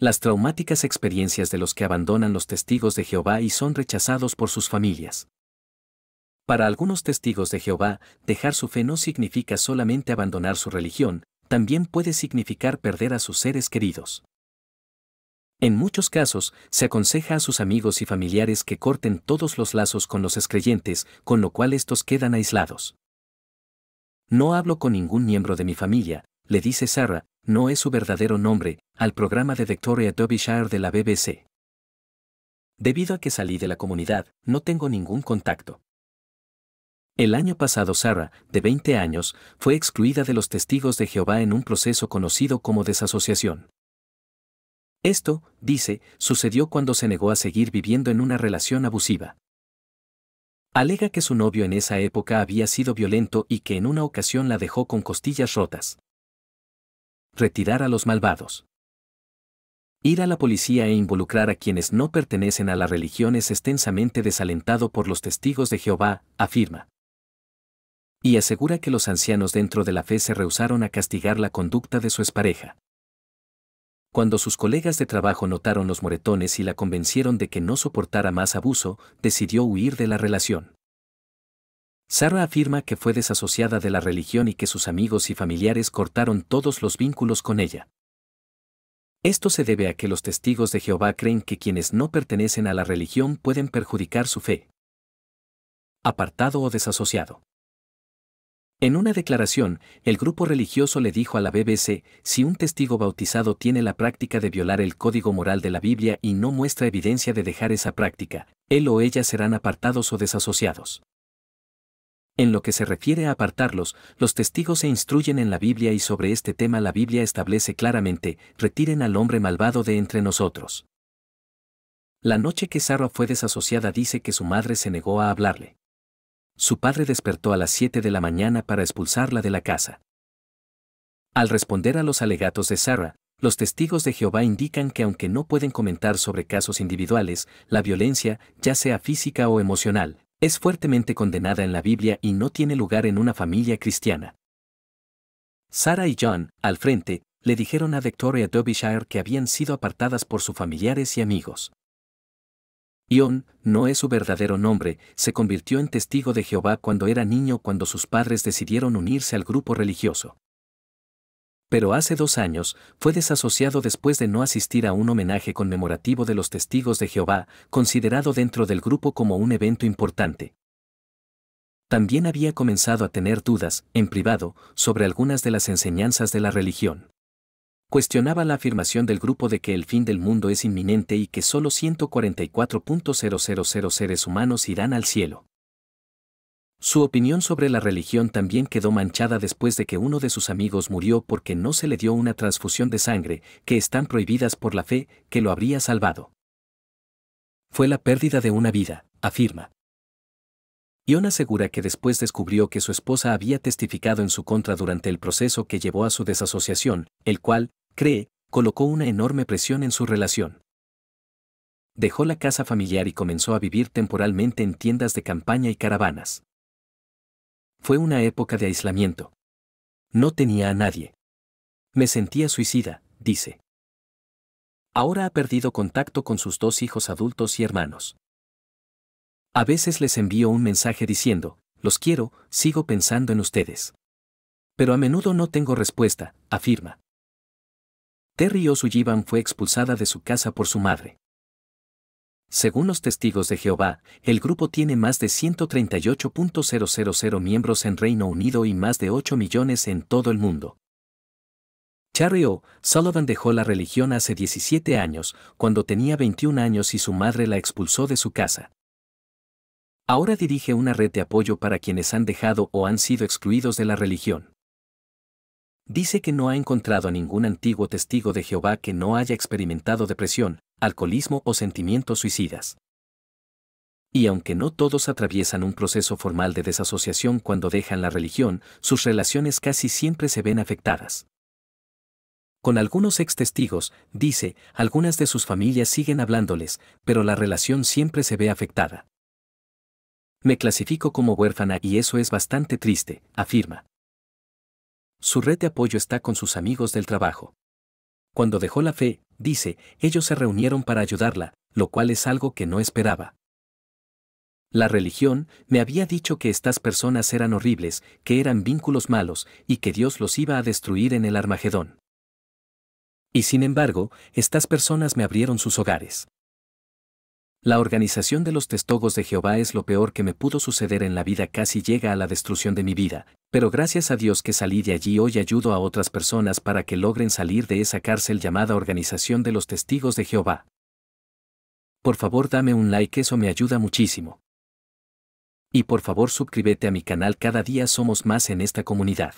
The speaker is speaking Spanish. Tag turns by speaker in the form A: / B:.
A: Las traumáticas experiencias de los que abandonan los testigos de Jehová y son rechazados por sus familias. Para algunos testigos de Jehová, dejar su fe no significa solamente abandonar su religión, también puede significar perder a sus seres queridos. En muchos casos, se aconseja a sus amigos y familiares que corten todos los lazos con los excreyentes, con lo cual estos quedan aislados. No hablo con ningún miembro de mi familia, le dice Sarah, no es su verdadero nombre, al programa de Victoria Derbyshire de la BBC. Debido a que salí de la comunidad, no tengo ningún contacto. El año pasado Sarah, de 20 años, fue excluida de los testigos de Jehová en un proceso conocido como desasociación. Esto, dice, sucedió cuando se negó a seguir viviendo en una relación abusiva. Alega que su novio en esa época había sido violento y que en una ocasión la dejó con costillas rotas retirar a los malvados. Ir a la policía e involucrar a quienes no pertenecen a la religión es extensamente desalentado por los testigos de Jehová, afirma. Y asegura que los ancianos dentro de la fe se rehusaron a castigar la conducta de su expareja. Cuando sus colegas de trabajo notaron los moretones y la convencieron de que no soportara más abuso, decidió huir de la relación. Sara afirma que fue desasociada de la religión y que sus amigos y familiares cortaron todos los vínculos con ella. Esto se debe a que los testigos de Jehová creen que quienes no pertenecen a la religión pueden perjudicar su fe. Apartado o desasociado. En una declaración, el grupo religioso le dijo a la BBC, si un testigo bautizado tiene la práctica de violar el código moral de la Biblia y no muestra evidencia de dejar esa práctica, él o ella serán apartados o desasociados. En lo que se refiere a apartarlos, los testigos se instruyen en la Biblia y sobre este tema la Biblia establece claramente, retiren al hombre malvado de entre nosotros. La noche que Sarah fue desasociada dice que su madre se negó a hablarle. Su padre despertó a las 7 de la mañana para expulsarla de la casa. Al responder a los alegatos de Sarah, los testigos de Jehová indican que aunque no pueden comentar sobre casos individuales, la violencia, ya sea física o emocional, es fuertemente condenada en la Biblia y no tiene lugar en una familia cristiana. Sara y John, al frente, le dijeron a Victoria Derbyshire que habían sido apartadas por sus familiares y amigos. Ion, no es su verdadero nombre, se convirtió en testigo de Jehová cuando era niño cuando sus padres decidieron unirse al grupo religioso pero hace dos años fue desasociado después de no asistir a un homenaje conmemorativo de los testigos de Jehová, considerado dentro del grupo como un evento importante. También había comenzado a tener dudas, en privado, sobre algunas de las enseñanzas de la religión. Cuestionaba la afirmación del grupo de que el fin del mundo es inminente y que solo 144.000 seres humanos irán al cielo. Su opinión sobre la religión también quedó manchada después de que uno de sus amigos murió porque no se le dio una transfusión de sangre, que están prohibidas por la fe, que lo habría salvado. Fue la pérdida de una vida, afirma. Ion asegura que después descubrió que su esposa había testificado en su contra durante el proceso que llevó a su desasociación, el cual, cree, colocó una enorme presión en su relación. Dejó la casa familiar y comenzó a vivir temporalmente en tiendas de campaña y caravanas. Fue una época de aislamiento. No tenía a nadie. Me sentía suicida, dice. Ahora ha perdido contacto con sus dos hijos adultos y hermanos. A veces les envío un mensaje diciendo, los quiero, sigo pensando en ustedes. Pero a menudo no tengo respuesta, afirma. Terry O'Sullivan fue expulsada de su casa por su madre. Según los testigos de Jehová, el grupo tiene más de 138.000 miembros en Reino Unido y más de 8 millones en todo el mundo. Charlie O. Sullivan dejó la religión hace 17 años, cuando tenía 21 años y su madre la expulsó de su casa. Ahora dirige una red de apoyo para quienes han dejado o han sido excluidos de la religión. Dice que no ha encontrado a ningún antiguo testigo de Jehová que no haya experimentado depresión, alcoholismo o sentimientos suicidas. Y aunque no todos atraviesan un proceso formal de desasociación cuando dejan la religión, sus relaciones casi siempre se ven afectadas. Con algunos ex testigos, dice, algunas de sus familias siguen hablándoles, pero la relación siempre se ve afectada. Me clasifico como huérfana y eso es bastante triste, afirma. Su red de apoyo está con sus amigos del trabajo. Cuando dejó la fe, dice, ellos se reunieron para ayudarla, lo cual es algo que no esperaba. La religión me había dicho que estas personas eran horribles, que eran vínculos malos y que Dios los iba a destruir en el Armagedón. Y sin embargo, estas personas me abrieron sus hogares. La organización de los testigos de Jehová es lo peor que me pudo suceder en la vida, casi llega a la destrucción de mi vida, pero gracias a Dios que salí de allí hoy ayudo a otras personas para que logren salir de esa cárcel llamada Organización de los Testigos de Jehová. Por favor dame un like, eso me ayuda muchísimo. Y por favor suscríbete a mi canal, cada día somos más en esta comunidad.